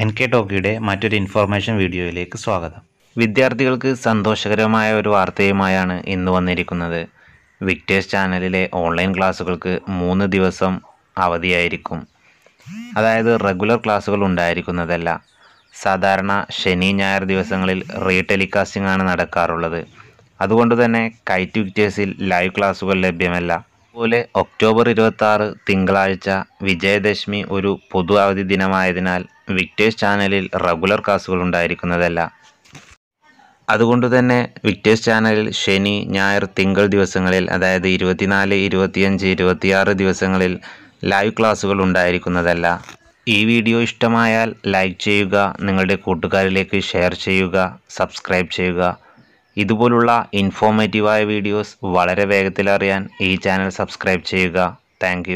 N K ടോക്കിയുടെ മറ്റൊരു information വീഡിയോയിലേക്ക് സ്വാഗതം വിദ്യാർത്ഥികൾക്ക് സന്തോഷകരമായ ഒരു വാർത്തയുമായാണ് ഇന്ന് വന്നിരിക്കുന്നത് വിക്ടേഴ്സ് ചാനലിലെ ഓൺലൈൻ ക്ലാസ്സുകൾക്ക് മൂന്ന് ദിവസം അവധിയായിരിക്കും അതായത് റെഗുലർ ക്ലാസ്സുകൾ ഉണ്ടായിരിക്കുന്നതല്ല സാധാരണ ശനി ഞായർ ദിവസങ്ങളിൽ റീ ടെലികാസ്റ്റിംഗ് ആണ് നടക്കാറുള്ളത് അതുകൊണ്ട് തന്നെ കൈറ്റ് വിക്ടേഴ്സിൽ ലൈവ് ക്ലാസ്സുകൾ ലഭ്യമല്ല അതുപോലെ ഒക്ടോബർ ഇരുപത്തി ആറ് തിങ്കളാഴ്ച വിജയദശമി ഒരു പൊതു അവധി ദിനമായതിനാൽ വിക്ടേഴ്സ് ചാനലിൽ റെഗുലർ കാസുകൾ ഉണ്ടായിരിക്കുന്നതല്ല അതുകൊണ്ട് തന്നെ വിക്ടേഴ്സ് ചാനലിൽ ശനി ഞായർ തിങ്കൾ ദിവസങ്ങളിൽ അതായത് ഇരുപത്തിനാല് ഇരുപത്തിയഞ്ച് ഇരുപത്തിയാറ് ദിവസങ്ങളിൽ ലൈവ് ക്ലാസുകൾ ഉണ്ടായിരിക്കുന്നതല്ല ഈ വീഡിയോ ഇഷ്ടമായാൽ ലൈക്ക് ചെയ്യുക നിങ്ങളുടെ കൂട്ടുകാരിലേക്ക് ഷെയർ ചെയ്യുക സബ്സ്ക്രൈബ് ചെയ്യുക ഇതുപോലുള്ള ഇൻഫോർമേറ്റീവായ വീഡിയോസ് വളരെ വേഗത്തിൽ അറിയാൻ ഈ ചാനൽ സബ്സ്ക്രൈബ് ചെയ്യുക താങ്ക്